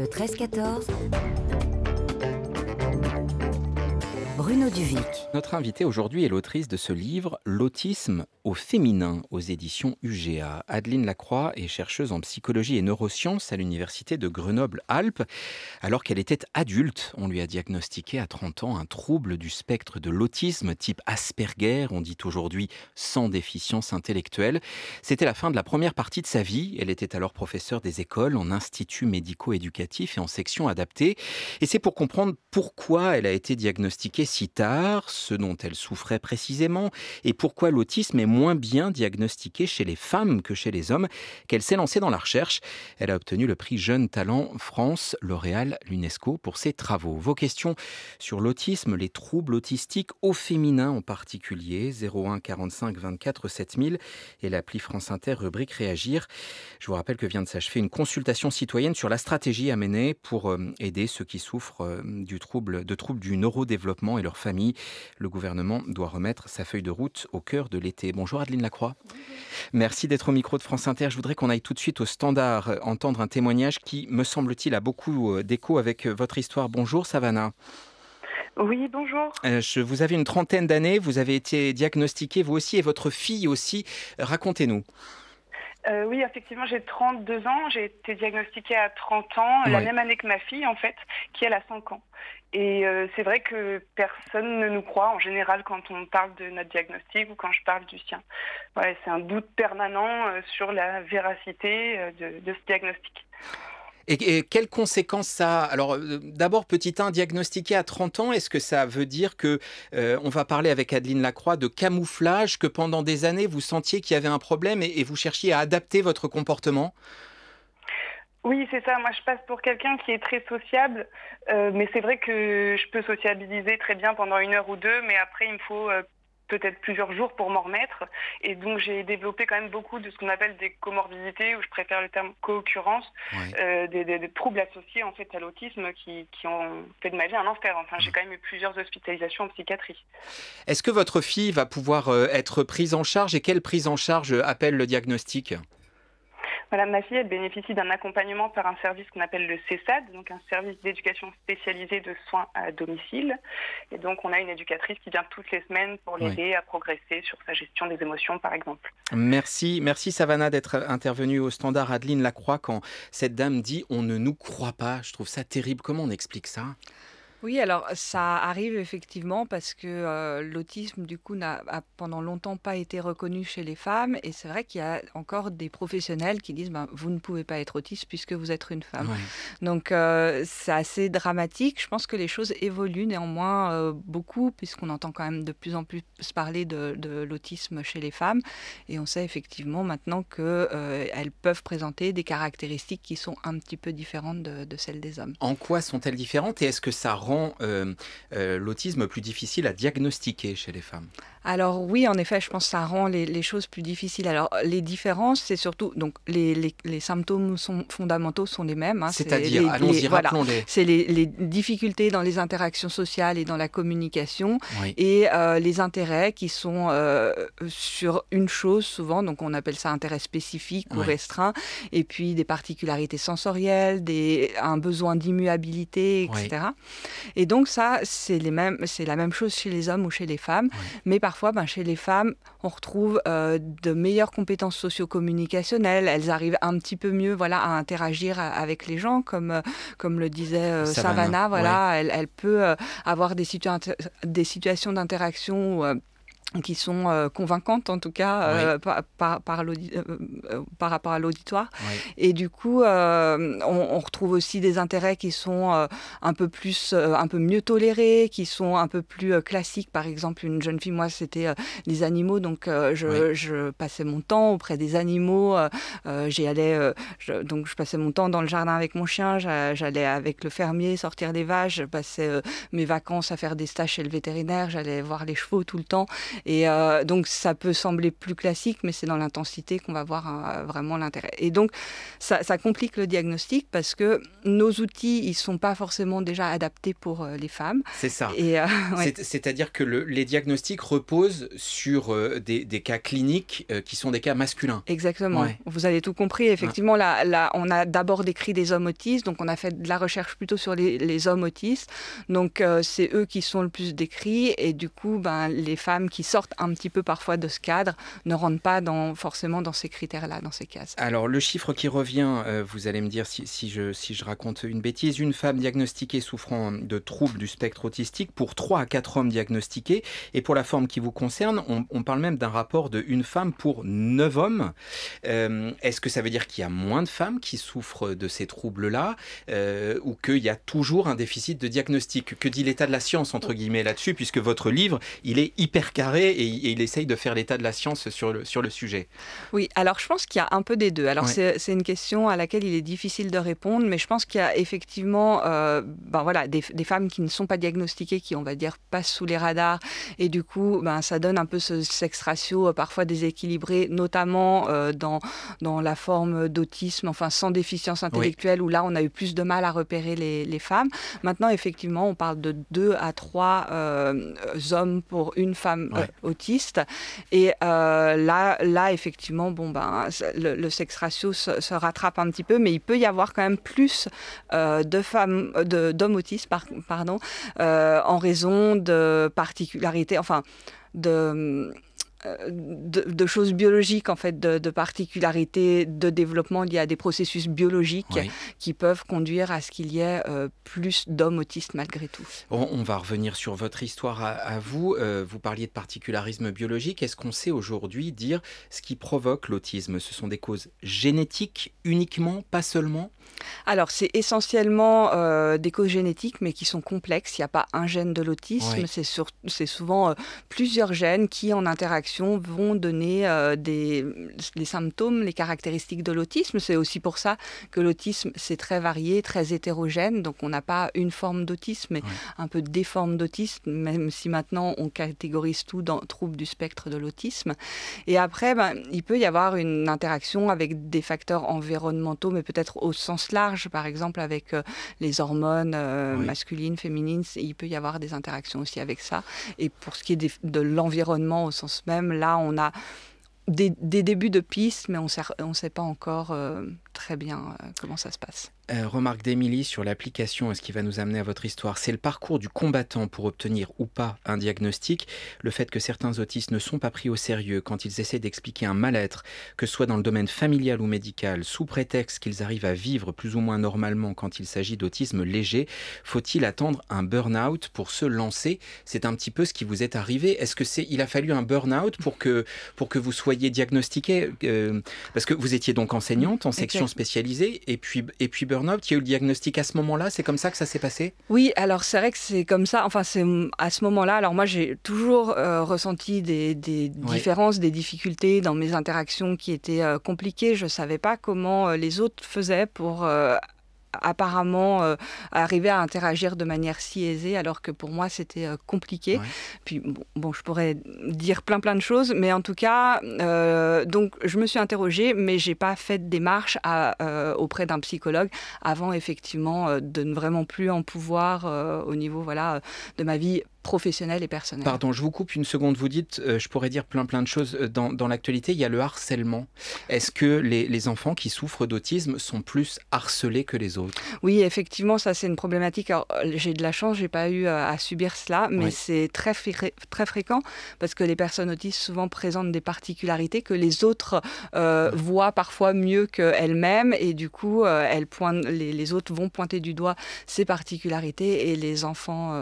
le 13-14. Bruno Duvic. Notre invitée aujourd'hui est l'autrice de ce livre L'autisme au féminin aux éditions UGA. Adeline Lacroix est chercheuse en psychologie et neurosciences à l'université de Grenoble-Alpes. Alors qu'elle était adulte, on lui a diagnostiqué à 30 ans un trouble du spectre de l'autisme type Asperger, on dit aujourd'hui sans déficience intellectuelle. C'était la fin de la première partie de sa vie. Elle était alors professeure des écoles en institut médico-éducatif et en section adaptée. Et c'est pour comprendre pourquoi elle a été diagnostiquée si tard, ce dont elle souffrait précisément, et pourquoi l'autisme est moins bien diagnostiqué chez les femmes que chez les hommes, qu'elle s'est lancée dans la recherche. Elle a obtenu le prix Jeune Talent France, L'Oréal, l'UNESCO pour ses travaux. Vos questions sur l'autisme, les troubles autistiques, au féminin en particulier, 01 45 24 7000 et l'appli France Inter rubrique Réagir. Je vous rappelle que vient de s'achever une consultation citoyenne sur la stratégie à mener pour euh, aider ceux qui souffrent euh, du trouble, de troubles du neurodéveloppement leur famille, Le gouvernement doit remettre sa feuille de route au cœur de l'été. Bonjour Adeline Lacroix. Merci d'être au micro de France Inter. Je voudrais qu'on aille tout de suite au standard, euh, entendre un témoignage qui, me semble-t-il, a beaucoup euh, d'écho avec euh, votre histoire. Bonjour Savannah. Oui, bonjour. je, vous avez une trentaine d'années, vous avez été diagnostiquée, vous aussi, et votre fille aussi. Racontez-nous. Euh, oui, effectivement, j'ai 32 ans. J'ai été diagnostiquée à 30 ans, la même année que ma fille, en fait, qui elle a 5 ans. Et euh, c'est vrai que personne ne nous croit en général quand on parle de notre diagnostic ou quand je parle du sien. c'est un doute permanent euh, sur la véracité de ce diagnostic. Et, quelles conséquences ça a Alors, euh, d'abord, petit 1, diagnostiqué à 30 ans, est-ce que ça veut dire que, euh, on va parler avec Adeline Lacroix, de camouflage, que pendant des années, vous sentiez qu'il y avait un problème et, vous cherchiez à adapter votre comportement oui, c'est ça. Moi, je passe pour quelqu'un qui est très sociable, euh, mais c'est vrai que je peux sociabiliser très bien pendant une heure ou deux, mais après, il me faut peut-être plusieurs jours pour m'en remettre. Et donc j'ai développé quand même beaucoup de ce qu'on appelle des comorbidités, ou je préfère le terme co-occurrence, euh, des, troubles associés en fait à l'autisme qui, qui, ont fait de ma vie un enfer. Enfin, j'ai quand même eu plusieurs hospitalisations en psychiatrie. Est-ce que votre fille va pouvoir euh, être prise en charge et quelle prise en charge euh, appelle le diagnostic Madame ma fille, elle bénéficie d'un accompagnement par un service qu'on appelle le CESAD, donc un service d'éducation spécialisée de soins à domicile. Et donc, on a une éducatrice qui vient toutes les semaines pour l'aider à progresser sur sa gestion des émotions, par exemple. Merci, merci Savannah d'être intervenue au standard Adeline Lacroix quand cette dame dit on ne nous croit pas. Je trouve ça terrible. Comment on explique ça oui, alors ça arrive effectivement parce que euh, l'autisme, du coup, n'a pendant longtemps pas été reconnu chez les femmes. Et c'est vrai qu'il y a encore des professionnels qui disent ben, Vous ne pouvez pas être autiste puisque vous êtes une femme. Donc euh, c'est assez dramatique. Je pense que les choses évoluent néanmoins euh, beaucoup, puisqu'on entend quand même de plus en plus se parler de, l'autisme chez les femmes. Et on sait effectivement maintenant qu'elles peuvent présenter des caractéristiques qui sont un petit peu différentes de, de celles des hommes. En quoi sont-elles différentes et est-ce que ça rend euh, euh, l'autisme plus difficile à diagnostiquer chez les femmes Alors oui, en effet, je pense que ça rend les, choses plus difficiles. Alors les différences, c'est surtout donc les, symptômes sont, fondamentaux sont les mêmes. Hein. C'est-à-dire, allons-y, rappelons-les. C'est les, difficultés dans les interactions sociales et dans la communication et euh, les intérêts qui sont sur une chose souvent, donc on appelle ça intérêt spécifique ou restreint, et puis des particularités sensorielles, des, un besoin d'immuabilité, etc. Oui. Et donc ça, c'est la même chose chez les hommes ou chez les femmes. Mais parfois, ben, chez les femmes, on retrouve euh, de meilleures compétences socio-communicationnelles. Elles arrivent un petit peu mieux voilà, à interagir avec les gens, comme, euh, comme le disait euh, Savannah. voilà, elle, peut avoir des, des situations d'interaction qui sont euh, convaincantes en tout cas euh, par, par, euh, par, rapport à l'auditoire. Et du coup, on, retrouve aussi des intérêts qui sont un peu plus, un peu mieux tolérés, qui sont un peu plus classiques. Par exemple, une jeune fille, moi, c'était les animaux, donc je, je, passais mon temps auprès des animaux. J'y allais, donc je passais mon temps dans le jardin avec mon chien. J'allais avec le fermier sortir des vaches. Je passais mes vacances à faire des stages chez le vétérinaire. J'allais voir les chevaux tout le temps. Et euh, donc ça peut sembler plus classique, mais c'est dans l'intensité qu'on va voir euh, vraiment l'intérêt. Et donc ça, complique le diagnostic parce que nos outils, ils sont pas forcément déjà adaptés pour euh, les femmes. C'est ça. Et, C'est-à-dire que les diagnostics reposent sur des, cas cliniques qui sont des cas masculins. Exactement. Vous avez tout compris. Effectivement, là, on a d'abord décrit des hommes autistes, donc on a fait de la recherche plutôt sur les, hommes autistes. Donc c'est eux qui sont le plus décrits et du coup, ben, les femmes qui sortent un petit peu parfois de ce cadre ne rentrent pas dans, forcément dans ces critères-là, dans ces cases. Alors le chiffre qui revient, euh, vous allez me dire si, je, si je raconte une bêtise, une femme diagnostiquée souffrant de troubles du spectre autistique pour 3 à 4 hommes diagnostiqués, et pour la forme qui vous concerne, on, parle même d'un rapport de une femme pour 9 hommes. Euh, est-ce que ça veut dire qu'il y a moins de femmes qui souffrent de ces troubles-là, euh, ou qu'il y a toujours un déficit de diagnostic Que dit l'état de la science, entre guillemets, là-dessus, puisque votre livre, il est hyper carré et, il essaye de faire l'état de la science sur le, sur le sujet. Oui, alors je pense qu'il y a un peu des deux. Alors c'est une question à laquelle il est difficile de répondre, mais je pense qu'il y a effectivement euh, ben voilà, des, femmes qui ne sont pas diagnostiquées, qui on va dire passent sous les radars, et du coup ben, ça donne un peu ce sexe ratio euh, parfois déséquilibré, notamment euh, dans, dans la forme d'autisme, enfin sans déficience intellectuelle, où là on a eu plus de mal à repérer les, femmes. Maintenant effectivement on parle de deux à trois hommes pour une femme, autistes. Et euh, là, là, effectivement, bon, ben, le, sexe ratio se, rattrape un petit peu, mais il peut y avoir quand même plus euh, de femmes, euh, d'hommes autistes, pardon, en raison de particularités, enfin, de de, choses biologiques, en fait, de, particularités de développement il y a des processus biologiques qui peuvent conduire à ce qu'il y ait euh, plus d'hommes autistes malgré tout. On, va revenir sur votre histoire à, vous. Euh, vous parliez de particularisme biologique. Est-ce qu'on sait aujourd'hui dire ce qui provoque l'autisme Ce sont des causes génétiques uniquement, pas seulement alors, c'est essentiellement euh, des causes génétiques, mais qui sont complexes. Il n'y a pas un gène de l'autisme, c'est souvent plusieurs gènes qui, en interaction, vont donner euh, des, les symptômes, les caractéristiques de l'autisme. C'est aussi pour ça que l'autisme, c'est très varié, très hétérogène. Donc on n'a pas une forme d'autisme, mais un peu des formes d'autisme, même si maintenant on catégorise tout dans troubles du spectre de l'autisme. Et après, ben, il peut y avoir une interaction avec des facteurs environnementaux, mais peut-être au sens large, par exemple avec euh, les hormones euh, masculines, féminines. Il peut y avoir des interactions aussi avec ça. Et pour ce qui est de l'environnement au sens même, là, on a des, débuts de pistes, mais on ne on sait pas encore euh, très bien euh, comment ça se passe. Euh, remarque d'Émilie sur l'application et ce qui va nous amener à votre histoire, c'est le parcours du combattant pour obtenir ou pas un diagnostic, le fait que certains autistes ne sont pas pris au sérieux quand ils essaient d'expliquer un mal-être, que ce soit dans le domaine familial ou médical, sous prétexte qu'ils arrivent à vivre plus ou moins normalement quand il s'agit d'autisme léger, faut-il attendre un burn-out pour se lancer C'est un petit peu ce qui vous est arrivé. Est-ce que c'est il a fallu un burn-out pour que pour que vous soyez diagnostiqué euh, parce que vous étiez donc enseignante en section spécialisée et puis et puis tu as eu le diagnostic à ce moment-là C'est comme ça que ça s'est passé Oui, alors c'est vrai que c'est comme ça. Enfin, c'est à ce moment-là. Alors moi, j'ai toujours euh, ressenti des, différences, des difficultés dans mes interactions qui étaient euh, compliquées. Je ne savais pas comment euh, les autres faisaient pour apparemment euh, arriver à interagir de manière si aisée, alors que pour moi c'était euh, compliqué. Puis bon, je pourrais dire plein plein de choses, mais en tout cas, euh, donc je me suis interrogée, mais j'ai pas fait de démarche auprès d'un psychologue avant effectivement de ne vraiment plus en pouvoir au niveau voilà de ma vie professionnel et personnel. Pardon, je vous coupe une seconde. Vous dites, euh, je pourrais dire plein plein de choses. Euh, dans, dans l'actualité, il y a le harcèlement. Est-ce que les, les, enfants qui souffrent d'autisme sont plus harcelés que les autres Oui, effectivement, ça c'est une problématique. Euh, j'ai de la chance, j'ai pas eu à, subir cela, mais c'est très, très fréquent parce que les personnes autistes souvent présentent des particularités que les autres voient parfois mieux qu'elles-mêmes et du coup, elles les, les, autres vont pointer du doigt ces particularités et les enfants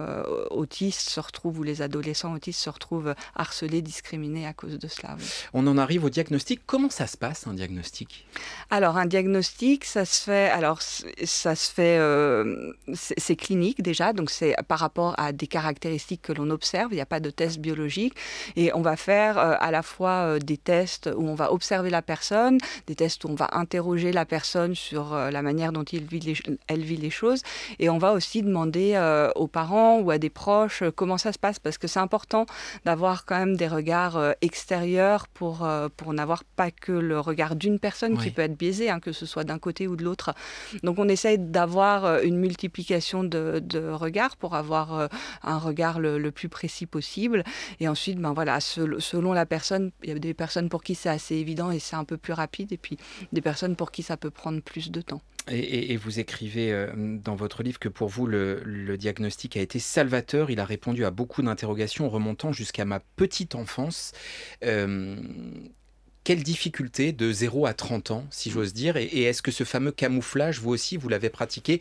autistes se retrouvent, ou les adolescents autistes se retrouvent harcelés, discriminés à cause de cela. On en arrive au diagnostic. Comment ça se passe un diagnostic Alors un diagnostic, ça se fait. Alors ça se fait. Euh, c'est clinique déjà, donc c'est par rapport à des caractéristiques que l'on observe. Il n'y a pas de test biologique et on va faire euh, à la fois euh, des tests où on va observer la personne, des tests où on va interroger la personne sur la manière dont il vit elle vit les choses et on va aussi demander aux parents ou à des proches comment ça se passe parce que c'est important d'avoir quand même des regards euh, extérieurs pour, euh, pour n'avoir pas que le regard d'une personne qui peut être biaisé, hein, que ce soit d'un côté ou de l'autre. Donc on essaye d'avoir euh, une multiplication de, regards pour avoir un regard le, plus précis possible. Et ensuite, ben voilà, selon la personne, il y a des personnes pour qui c'est assez évident et c'est un peu plus rapide, et puis des personnes pour qui ça peut prendre plus de temps. Et, vous écrivez euh, dans votre livre que pour vous, le, diagnostic a été salvateur. Il a répondu à beaucoup d'interrogations remontant jusqu'à ma petite enfance. Euh, quelle difficulté de 0 à 30 ans, si j'ose dire Et, est-ce que ce fameux camouflage, vous aussi, vous l'avez pratiqué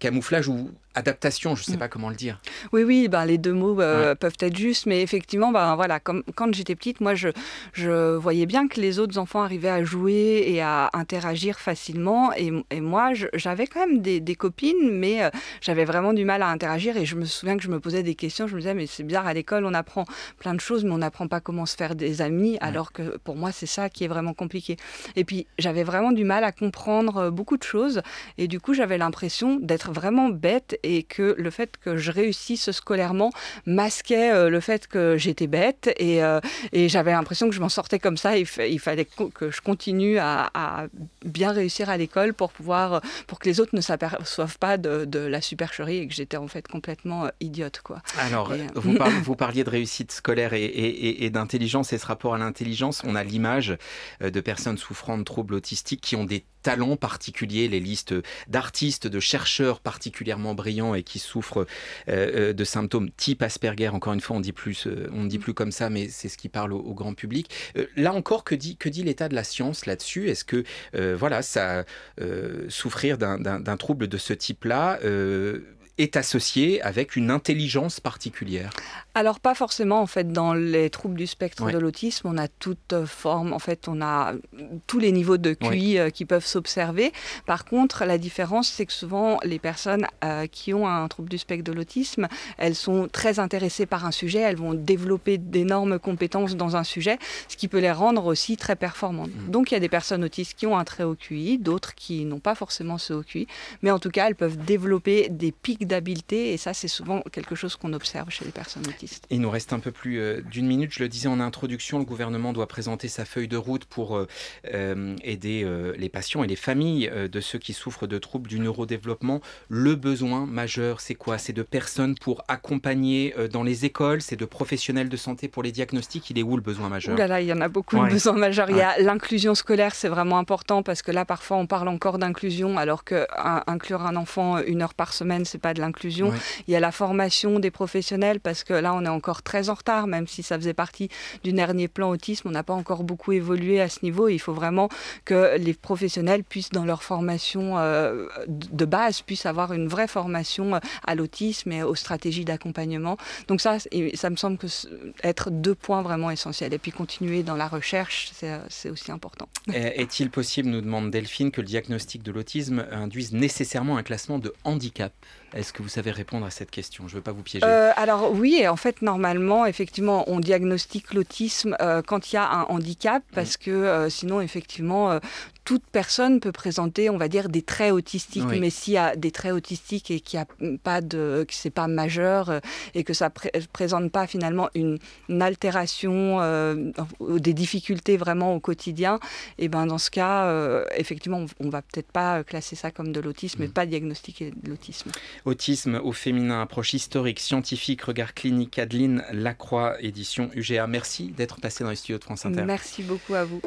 Camouflage ou adaptation, je ne sais mm. pas comment le dire. Oui, oui, ben, les deux mots euh, peuvent être justes, mais effectivement, ben, voilà, comme, quand j'étais petite, moi, je, je voyais bien que les autres enfants arrivaient à jouer et à interagir facilement, et, et moi, j'avais quand même des, copines, mais euh, j'avais vraiment du mal à interagir, et je me souviens que je me posais des questions, je me disais, mais c'est bizarre, à l'école, on apprend plein de choses, mais on n'apprend pas comment se faire des amis, alors que pour moi, c'est ça qui est vraiment compliqué. Et puis j'avais vraiment du mal à comprendre euh, beaucoup de choses et du coup j'avais l'impression d'être vraiment bête et que le fait que je réussisse scolairement masquait euh, le fait que j'étais bête et, euh, et j'avais l'impression que je m'en sortais comme ça. Il, fallait que je continue à, bien réussir à l'école pour pouvoir pour que les autres ne s'aperçoivent pas de, la supercherie et que j'étais en fait complètement idiote quoi. Alors vous, parliez de réussite scolaire et d'intelligence et ce rapport à l'intelligence, on a l'image euh, de personnes souffrant de troubles autistiques qui ont des talents particuliers, les listes d'artistes, de chercheurs particulièrement brillants et qui souffrent euh, euh, de symptômes type Asperger. Encore une fois, on dit plus, on ne dit mm. plus comme ça, mais c'est ce qui parle au, grand public. Là encore, que dit, l'état de la science là-dessus Est-ce que voilà, ça souffrir d'un trouble de ce type-là est associé avec une intelligence particulière Alors pas forcément en fait dans les troubles du spectre de l'autisme, on a toutes euh, formes, en fait, on a euh, tous les niveaux de QI euh, qui peuvent s'observer. Par contre, la différence c'est que souvent les personnes qui ont un trouble du spectre de l'autisme, elles sont très intéressées par un sujet, elles vont développer d'énormes compétences dans un sujet, ce qui peut les rendre aussi très performantes. Mmh. Donc il y a des personnes autistes qui ont un très haut QI, d'autres qui n'ont pas forcément ce haut QI, mais en tout cas, elles peuvent développer des pics d'habileté et ça c'est souvent quelque chose qu'on observe chez les personnes autistes. Il nous reste un peu plus euh, d'une minute, je le disais en introduction, le gouvernement doit présenter sa feuille de route pour euh, euh, aider les patients et les familles de ceux qui souffrent de troubles du neurodéveloppement. Le besoin majeur, c'est quoi C'est de personnes pour accompagner dans les écoles, c'est de professionnels de santé pour les diagnostics. Il est où le besoin majeur là il y en a beaucoup de besoins majeurs. Il y a l'inclusion scolaire, c'est vraiment important parce que là parfois on parle encore d'inclusion alors que inclure un enfant une heure par semaine, c'est pas de l'inclusion. Il y a la formation des professionnels parce que là, on est encore très en retard, même si ça faisait partie du dernier plan autisme. On n'a pas encore beaucoup évolué à ce niveau. il faut vraiment que les professionnels puissent, dans leur formation euh, de base, puissent avoir une vraie formation euh, à l'autisme et aux stratégies d'accompagnement. Donc ça, ça me semble que être deux points vraiment essentiels. Et puis continuer dans la recherche, c'est euh, aussi important. Est-il possible, nous demande Delphine, que le diagnostic de l'autisme induise nécessairement un classement de handicap est-ce que vous savez répondre à cette question Je ne veux pas vous piéger. Euh, alors oui, en fait, normalement, effectivement, on diagnostique l'autisme euh, quand il y a un handicap, parce que euh, sinon, effectivement, toute personne peut présenter, on va dire, des traits autistiques. Mais s'il y a des traits autistiques et qu'il n'y a pas de, que c'est pas majeur euh, et que ça ne présente pas finalement une, altération, euh, des difficultés vraiment au quotidien, et eh ben dans ce cas, euh, effectivement, on, va peut-être pas classer ça comme de l'autisme et mm. pas diagnostiquer de l'autisme. Autisme au féminin, approche historique, scientifique, regard clinique. Adeline Lacroix, édition UGA. Merci d'être passée dans les studios de France Inter. Merci beaucoup à vous.